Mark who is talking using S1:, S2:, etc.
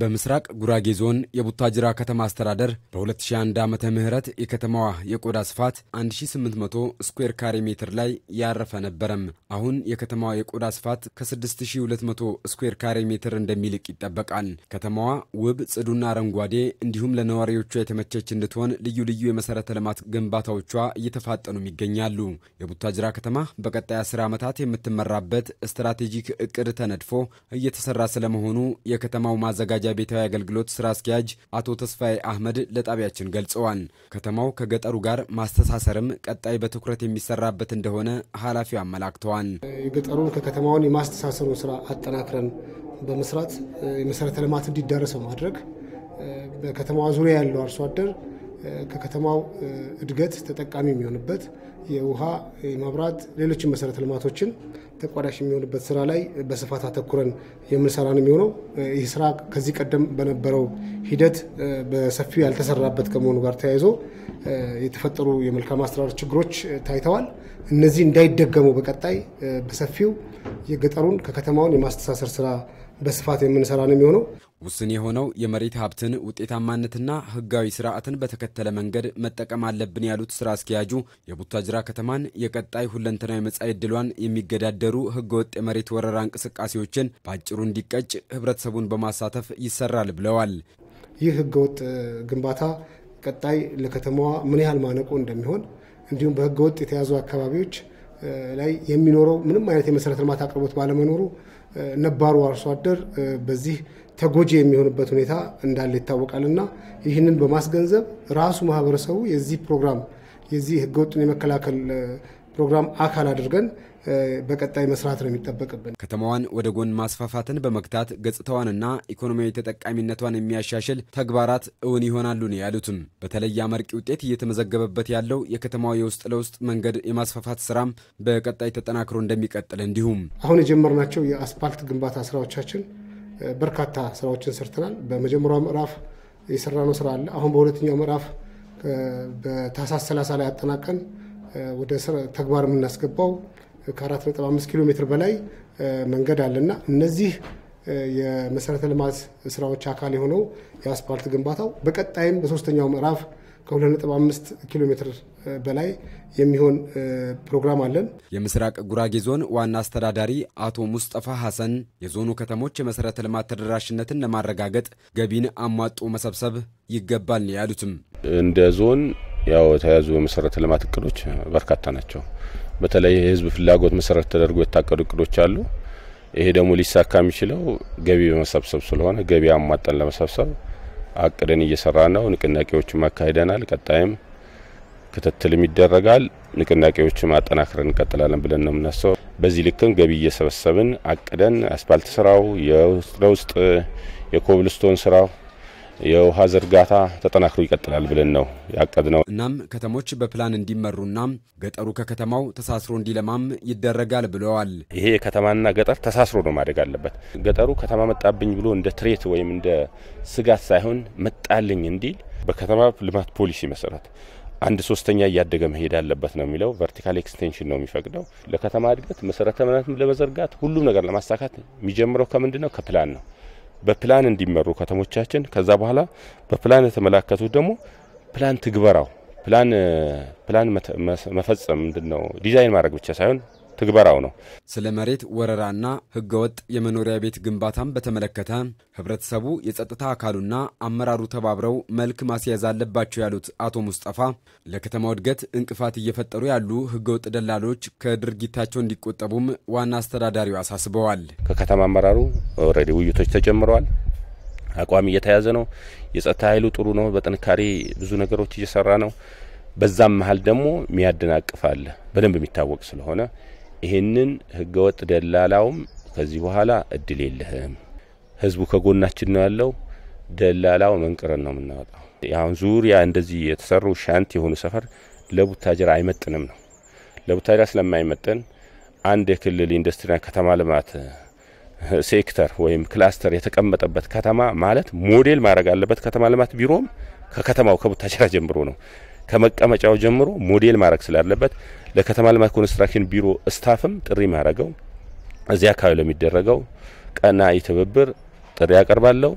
S1: በምስራቅ ጉራጌ ዞን የቡታጅራ ከተማ አስተዳደር በ2001 ዓመተ ምህረት የከተማዋ የቆዳ ስፋት 1800 ስኩዌር ካሬ ሜትር ላይ ያረፈ ነበረም። አሁን የከተማዋ የቆዳ ስፋት ከ6200 ስኩዌር ካሬ ሜትር እንደሚልቅ ይጠበቃል። ከተማዋ ውብ፣ ጽዱና አረንጓዴ እንዲሁም ለነዋሪዎቿ የተመቸች እንድትሆን ልዩ ልዩ የመሠረተ ልማት ግንባታዎቿ እየተፋጠኑም ይገኛሉ። የቡታጅራ ከተማ በቀጣይ 10 ዓመታት የምትመራበት ስትራቴጂክ እቅድ ተነድፎ እየተሰራ ስለመሆኑ የከተማው ማዘጋጀ መጸዳጃ ቤታዊ አገልግሎት ስራ አስኪያጅ አቶ ተስፋዬ አህመድ ለጣቢያችን ገልጸዋል። ከተማው ከገጠሩ ጋር ማስተሳሰርም ቀጣይ በትኩረት የሚሰራበት እንደሆነ ኃላፊው አመላክተዋል።
S2: የገጠሩን ከከተማውን የማስተሳሰሩን ስራ አጠናክረን በመስራት የመሰረተ ልማት እንዲዳረሰው ማድረግ በከተማዋ ዙሪያ ያለው አርሶ አደር ከከተማው እድገት ተጠቃሚ የሚሆንበት የውሃ፣ የመብራት፣ ሌሎችን መሰረተ ልማቶችን ተቋዳሽ የሚሆንበት ስራ ላይ በስፋት አተኩረን የምንሰራ ነው የሚሆነው። ይህ ስራ ከዚህ ቀደም በነበረው ሂደት በሰፊው ያልተሰራበት ከመሆኑ ጋር ተያይዞ የተፈጠሩ የመልካም አስተዳደር ችግሮች ታይተዋል። እነዚህ እንዳይደገሙ በቀጣይ በሰፊው የገጠሩን ከከተማውን የማስተሳሰር ስራ በስፋት የምንሰራ ነው የሚሆነው።
S1: ውስን የሆነው የመሬት ሀብትን ውጤታማነትና ህጋዊ ስርዓትን በተከተለ መንገድ መጠቀም አለብን ያሉት ስራ አስኪያጁ የቡታጅራ ከተማን የቀጣይ ሁለንተናዊ መጻኢ ዕድሏን የሚገዳደሩ ወጥ የመሬት ወረራ እንቅስቃሴዎችን በአጭሩ እንዲቀጭ ህብረተሰቡን በማሳተፍ ይሰራል ብለዋል።
S2: ይህ ወጥ ግንባታ ቀጣይ ለከተማዋ ምን ያህል ማነቆ እንደሚሆን እንዲሁም ወጥ የተያዙ አካባቢዎች ላይ የሚኖረው ምንም አይነት የመሰረተ ልማት አቅርቦት ባለመኖሩ ነባሩ አርሶ አደር በዚህ ተጎጂ የሚሆንበት ሁኔታ እንዳለ ይታወቃልና ይህንን በማስገንዘብ ራሱ ማህበረሰቡ የዚህ ፕሮግራም የዚህ ህገወጥን የመከላከል ፕሮግራም አካል አድርገን በቀጣይ መስራት ነው የሚጠበቅብን።
S1: ከተማዋን ወደ ጎን ማስፋፋትን በመግታት ገጽታዋንና ኢኮኖሚያዊ ተጠቃሚነቷን የሚያሻሽል ተግባራት እውን ይሆናሉ ነው ያሉትም። በተለይ አመርቂ ውጤት እየተመዘገበበት ያለው የከተማው የውስጥ ለውስጥ መንገድ የማስፋፋት ስራም በቀጣይ ተጠናክሮ እንደሚቀጥል እንዲሁም
S2: አሁን የጀመርናቸው የአስፓልት ግንባታ ስራዎቻችን በርካታ ስራዎችን ሰርተናል። በመጀመሪያው ምዕራፍ የሰራነው ስራ አለ። አሁን በሁለተኛው ምዕራፍ በታህሳስ 30 ላይ አጠናቀን ወደ ተግባር የምናስገባው ከ4.5 ኪሎ ሜትር በላይ መንገድ አለና እነዚህ የመሰረተ ልማት ስራዎች አካል የሆነው የአስፓልት ግንባታው በቀጣይም በሶስተኛው ምዕራፍ ከ2.5 ኪሎ ሜትር በላይ የሚሆን ፕሮግራም አለን።
S1: የምስራቅ ጉራጌ ዞን ዋና አስተዳዳሪ አቶ ሙስጠፋ ሐሰን የዞኑ ከተሞች የመሰረተ ልማት ተደራሽነትን ለማረጋገጥ ገቢን አሟጦ መሰብሰብ ይገባል ያሉትም
S3: እንደ ዞን ያው የተያዙ መሰረተ ልማት እቅዶች በርካታ ናቸው። በተለይ የህዝብ ፍላጎት መሰረት ተደርጎ የታቀዱ እቅዶች አሉ። ይሄ ደግሞ ሊሳካ የሚችለው ገቢ በመሰብሰብ ስለሆነ ገቢ አሟጠን ለመሰብሰብ አቅደን እየሰራ ነው። ንቅናቄዎችም አካሂደናል። ቀጣይም ክትትልም ይደረጋል። ንቅናቄዎችም አጠናክረን እንቀጥላለን ብለን ነው የምናስበው። በዚህ ልክም ገቢ እየሰበሰብን አቅደን አስፓልት ስራው፣ የውስጥ ለውስጥ የኮብልስቶን ስራው የውሃ ዝርጋታ ተጠናክሮ ይቀጥላል ብለን ነው ያቀድ ነው። እናም
S1: ከተሞች በፕላን እንዲመሩና ገጠሩ ከከተማው ተሳስሮ እንዲለማም
S3: ይደረጋል ብለዋል። ይሄ የከተማና ገጠር ተሳስሮ ነው ማደግ አለበት። ገጠሩ ከተማ መጣብኝ ብሎ እንደ ትሬት ወይም እንደ ስጋት ሳይሆን መጣልኝ እንዲል በከተማ ልማት ፖሊሲ መሰረት አንድ ሶስተኛ እያደገ መሄድ አለበት ነው የሚለው። ቨርቲካል ኤክስቴንሽን ነው የሚፈቅደው። ለከተማ እድገት መሰረተ ልማት ለመዘርጋት ሁሉም ነገር ለማሳካት የሚጀምረው ከምንድን ነው? ከፕላን ነው። በፕላን እንዲመሩ ከተሞቻችን። ከዛ በኋላ በፕላን የተመላከቱት ደግሞ ፕላን ትግበራው ፕላን ፕላን መፈጸም ምንድን ነው ዲዛይን ማድረግ ብቻ ሳይሆን ትግበራው ነው።
S1: ስለ መሬት ወረራና ህገወጥ የመኖሪያ ቤት ግንባታን በተመለከተ ህብረተሰቡ፣ የጸጥታ አካሉና አመራሩ ተባብረው መልክ ማስያዝ አለባቸው ያሉት አቶ ሙስጠፋ ለከተማው እድገት እንቅፋት እየፈጠሩ ያሉ ህገወጥ ደላሎች ከድርጊታቸው እንዲቆጠቡም ዋና አስተዳዳሪው አሳስበዋል።
S3: ከከተማ አመራሩ ኦልሬዲ ውይይቶች ተጀምረዋል። አቋም እየተያዘ ነው። የጸጥታ ኃይሉ ጥሩ ነው። በጥንካሬ ብዙ ነገሮች እየሰራ ነው። በዛም መሀል ደግሞ ሚያደናቅፍ አለ በደንብ የሚታወቅ ስለሆነ ይህንን ህገወጥ ደላላውም ከዚህ በኋላ እድል የለህም፣ ህዝቡ ከጎናችን ነው ያለው፣ ደላላው መንቅረን ነው የምናወጣው። አሁን ዙሪያ እንደዚህ የተሰሩ ሻንት የሆኑ ሰፈር ለቡታጅራ አይመጥንም ነው። ለቡታጅራ ስለማይመጥን አንድ የክልል ኢንዱስትሪና ከተማ ልማት ሴክተር ወይም ክላስተር የተቀመጠበት ከተማ ማለት ሞዴል ማድረግ አለበት። ከተማ ልማት ቢሮም ከከተማው ከቡታጅራ ጀምሮ ነው ከመቀመጫው ጀምሮ ሞዴል ማድረግ ስላለበት ለከተማ ልማት ኮንስትራክሽን ቢሮ ስታፍም ጥሪ ማድረገው እዚያ አካባቢ ለሚደረገው ቀና ትብብር ጥሪ ያቀርባለሁ።